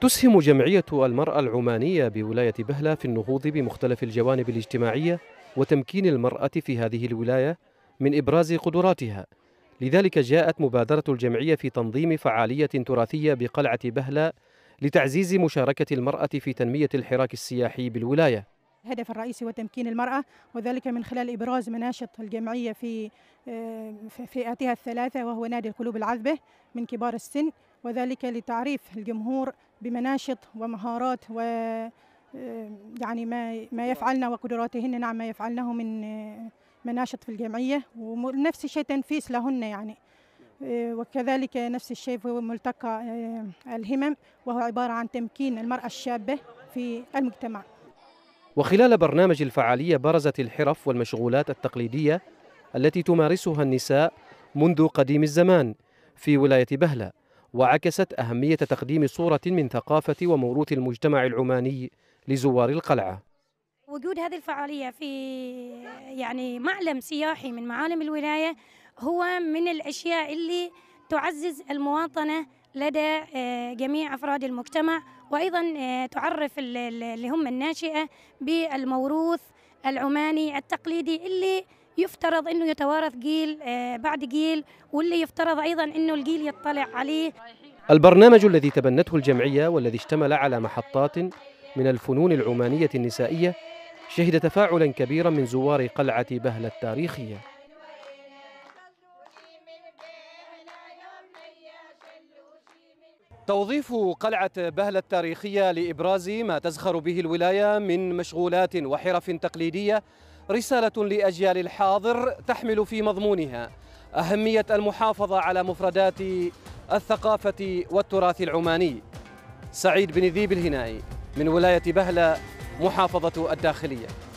تسهم جمعية المرأة العمانية بولاية بهلة في النهوض بمختلف الجوانب الاجتماعية وتمكين المرأة في هذه الولاية من إبراز قدراتها لذلك جاءت مبادرة الجمعية في تنظيم فعالية تراثية بقلعة بهلة لتعزيز مشاركة المرأة في تنمية الحراك السياحي بالولاية الهدف الرئيسي هو تمكين المرأة وذلك من خلال إبراز مناشط الجمعية في آه، فئاتها الثلاثة وهو نادي القلوب العذبة من كبار السن وذلك لتعريف الجمهور بمناشط ومهارات و آه، يعني ما ما يفعلن وقدراتهن نعم ما يفعلنه من آه، مناشط في الجمعية ونفس الشيء تنفيس لهن يعني وكذلك نفس الشيء في ملتقى الهمم وهو عبارة عن تمكين المرأة الشابة في المجتمع وخلال برنامج الفعالية برزت الحرف والمشغولات التقليدية التي تمارسها النساء منذ قديم الزمان في ولاية بهلة وعكست أهمية تقديم صورة من ثقافة وموروث المجتمع العماني لزوار القلعة وجود هذه الفعالية في يعني معلم سياحي من معالم الولاية هو من الأشياء اللي تعزز المواطنة لدى آه، جميع أفراد المجتمع وأيضا آه، تعرف اللي هم الناشئة بالموروث العماني التقليدي اللي يفترض انه يتوارث جيل آه، بعد جيل واللي يفترض ايضا انه الجيل يطلع عليه البرنامج الذي تبنته الجمعيه والذي اشتمل على محطات من الفنون العمانيه النسائيه شهد تفاعلا كبيرا من زوار قلعه بهله التاريخيه توظيف قلعة بهلة التاريخية لإبراز ما تزخر به الولاية من مشغولات وحرف تقليدية رسالة لأجيال الحاضر تحمل في مضمونها أهمية المحافظة على مفردات الثقافة والتراث العماني سعيد بن ذيب الهنائي من ولاية بهلة محافظة الداخلية